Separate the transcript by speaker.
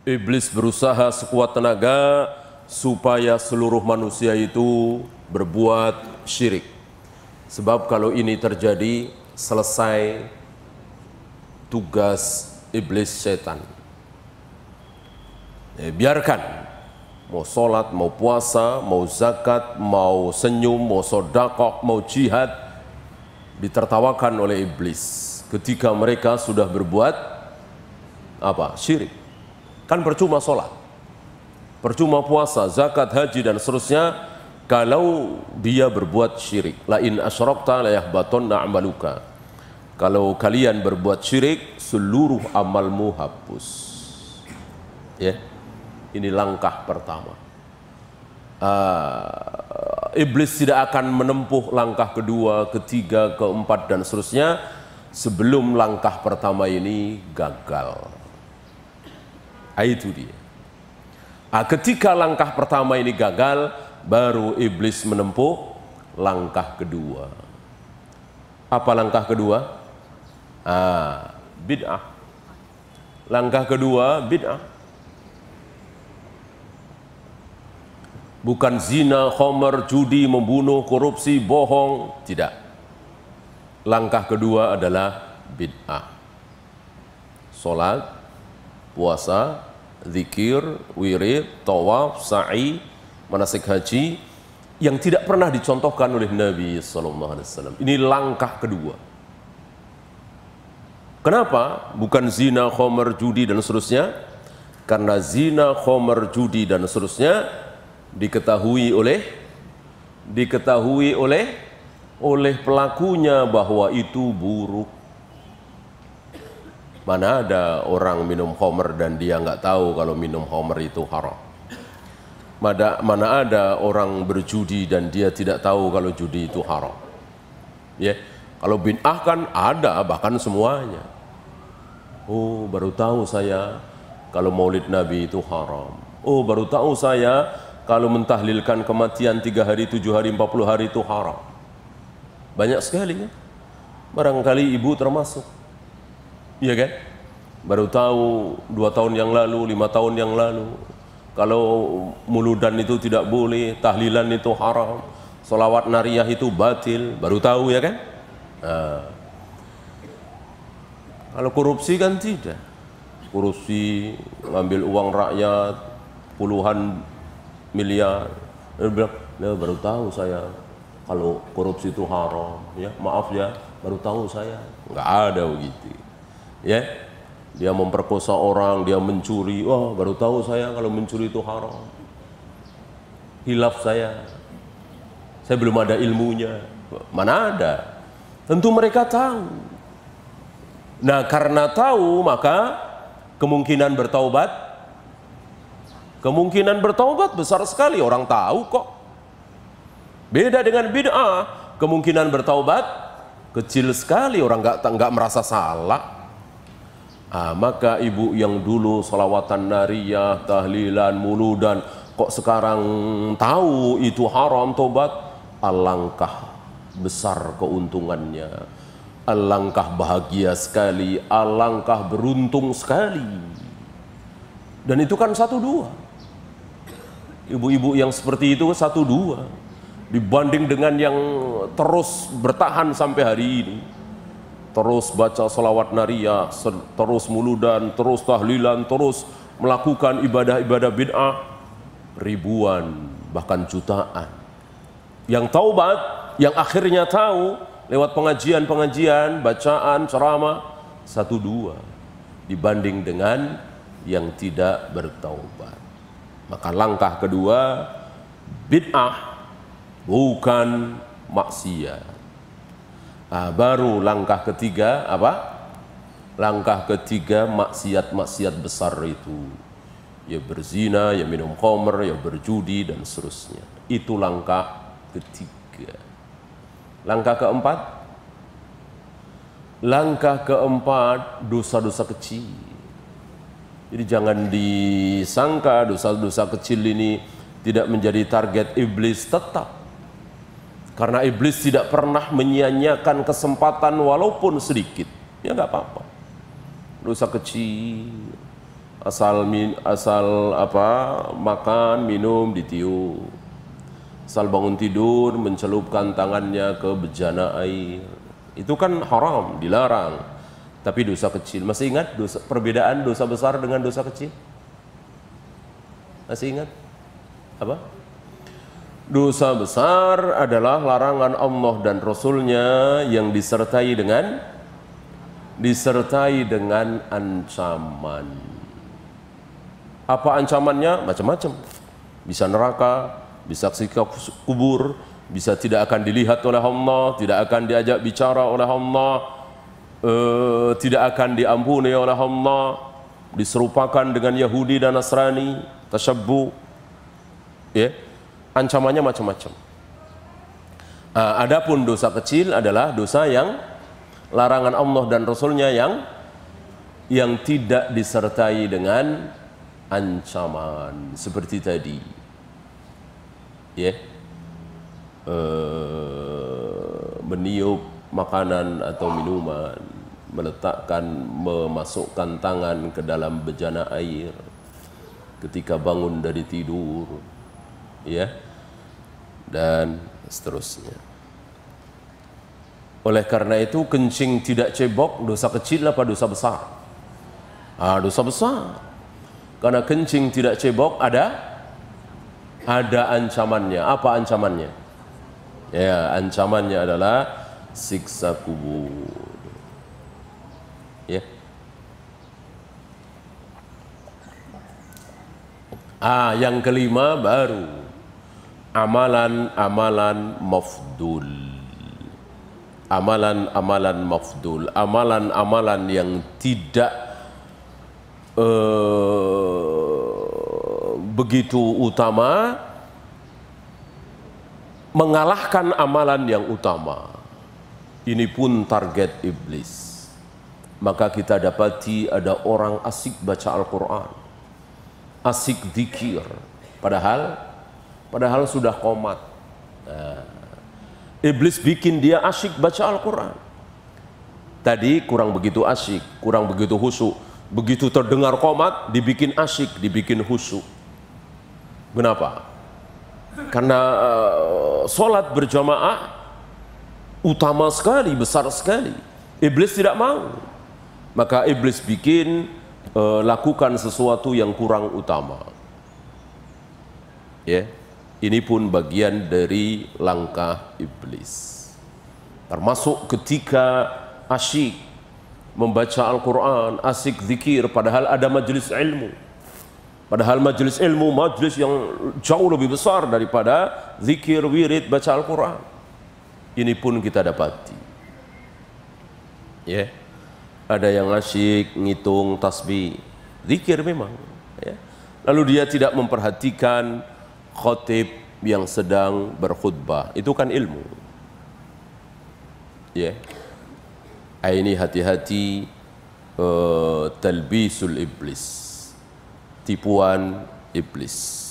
Speaker 1: Iblis berusaha sekuat tenaga supaya seluruh manusia itu berbuat syirik. Sebab kalau ini terjadi, selesai tugas iblis setan. Ya, biarkan mau sholat, mau puasa, mau zakat, mau senyum, mau sodakok, mau jihad ditertawakan oleh iblis ketika mereka sudah berbuat apa syirik. Kan percuma sholat, percuma puasa, zakat, haji dan seterusnya kalau dia berbuat syirik. La Lain la layahbatonna amaluka. Kalau kalian berbuat syirik, seluruh amalmu hapus. Ya, ini langkah pertama. Uh, iblis tidak akan menempuh langkah kedua, ketiga, keempat dan seterusnya sebelum langkah pertama ini gagal. Ah, itu dia. Nah, ketika langkah pertama ini gagal, baru iblis menempuh langkah kedua. Apa langkah kedua? Ah, bid'ah. Langkah kedua bid'ah. Bukan zina, khomer, judi, membunuh, korupsi, bohong, tidak. Langkah kedua adalah bid'ah. Salat, puasa, zikir, wirid, tawaf, sa'i, manasik haji yang tidak pernah dicontohkan oleh Nabi Sallallahu Alaihi Wasallam. Ini langkah kedua. Kenapa? Bukan zina, khomer, judi dan seterusnya. Karena zina, khomer, judi dan seterusnya diketahui oleh diketahui oleh oleh pelakunya bahwa itu buruk. Mana ada orang minum homer dan dia nggak tahu kalau minum homer itu haram. Mana, mana ada orang berjudi dan dia tidak tahu kalau judi itu haram. Ya, kalau binah kan ada bahkan semuanya. Oh, baru tahu saya kalau maulid Nabi itu haram. Oh, baru tahu saya kalau mentahlilkan kematian tiga hari, tujuh hari, empat puluh hari itu haram. Banyak sekali ya. Barangkali ibu termasuk Iya kan? Baru tahu dua tahun yang lalu, lima tahun yang lalu. Kalau muludan itu tidak boleh, tahlilan itu haram, solawat nariyah itu batil, baru tahu ya kan? Nah. Kalau korupsi kan tidak. Korupsi, ngambil uang rakyat, puluhan miliar. Nah, baru tahu saya kalau korupsi itu haram. ya Maaf ya, baru tahu saya. Nggak ada begitu ya dia memperkosa orang dia mencuri wah baru tahu saya kalau mencuri itu haram hilaf saya saya belum ada ilmunya mana ada tentu mereka tahu nah karena tahu maka kemungkinan bertaubat kemungkinan bertaubat besar sekali orang tahu kok beda dengan bid'ah kemungkinan bertaubat kecil sekali orang nggak nggak merasa salah Ah, maka ibu yang dulu salawatan nariyah, tahlilan, muludan, kok sekarang tahu itu haram tobat, alangkah besar keuntungannya. Alangkah bahagia sekali, alangkah beruntung sekali. Dan itu kan satu dua. Ibu-ibu yang seperti itu satu dua. Dibanding dengan yang terus bertahan sampai hari ini terus baca salawat naria, terus muludan, terus tahlilan, terus melakukan ibadah-ibadah bid'ah ribuan bahkan jutaan. Yang taubat, yang akhirnya tahu lewat pengajian-pengajian, bacaan, ceramah satu dua dibanding dengan yang tidak bertaubat. Maka langkah kedua bid'ah bukan maksiat Nah, baru langkah ketiga apa? Langkah ketiga maksiat-maksiat besar itu. Ya berzina, ya minum komer, ya berjudi dan seterusnya. Itu langkah ketiga. Langkah keempat? Langkah keempat dosa-dosa kecil. Jadi jangan disangka dosa-dosa kecil ini tidak menjadi target iblis tetap karena iblis tidak pernah menyia-nyiakan kesempatan walaupun sedikit. Ya nggak apa-apa. Dosa kecil. Asal min, asal apa makan, minum, ditiup. Asal bangun tidur, mencelupkan tangannya ke bejana air. Itu kan haram, dilarang. Tapi dosa kecil. Masih ingat dosa, perbedaan dosa besar dengan dosa kecil? Masih ingat? Apa? Dosa besar adalah larangan Allah dan Rasulnya yang disertai dengan disertai dengan ancaman. Apa ancamannya? Macam-macam. Bisa neraka, bisa sikap kubur, bisa tidak akan dilihat oleh Allah, tidak akan diajak bicara oleh Allah, eh, tidak akan diampuni oleh Allah, diserupakan dengan Yahudi dan Nasrani, tasabbu Ya. Yeah ancamannya macam-macam. Uh, adapun dosa kecil adalah dosa yang larangan Allah dan Rasulnya yang yang tidak disertai dengan ancaman seperti tadi. Ya. Yeah. Uh, meniup makanan atau minuman, meletakkan memasukkan tangan ke dalam bejana air ketika bangun dari tidur, ya dan seterusnya. Oleh karena itu kencing tidak cebok dosa kecil apa dosa besar? Ah, dosa besar. Karena kencing tidak cebok ada ada ancamannya. Apa ancamannya? Ya, ancamannya adalah siksa kubur. Ya. Ah, yang kelima baru amalan-amalan mafdul amalan-amalan mafdul amalan-amalan yang tidak uh, begitu utama mengalahkan amalan yang utama ini pun target iblis maka kita dapati ada orang asik baca Al-Quran asik dikir padahal padahal sudah komat. Nah, iblis bikin dia asyik baca Al-Quran. Tadi kurang begitu asyik, kurang begitu husu. Begitu terdengar komat, dibikin asyik, dibikin husu. Kenapa? Karena uh, sholat berjamaah utama sekali, besar sekali. Iblis tidak mau. Maka iblis bikin uh, lakukan sesuatu yang kurang utama. Ya. Yeah. Ini pun bagian dari langkah iblis. Termasuk ketika asyik membaca Al-Quran, asyik zikir, padahal ada majelis ilmu. Padahal majelis ilmu, majelis yang jauh lebih besar daripada zikir, wirid, baca Al-Quran. Ini pun kita dapati. Ya. Yeah. Ada yang asyik ngitung tasbih. Zikir memang. Yeah. Lalu dia tidak memperhatikan khotib yang sedang berkhutbah itu kan ilmu ya yeah. ini hati-hati uh, talbisul iblis tipuan iblis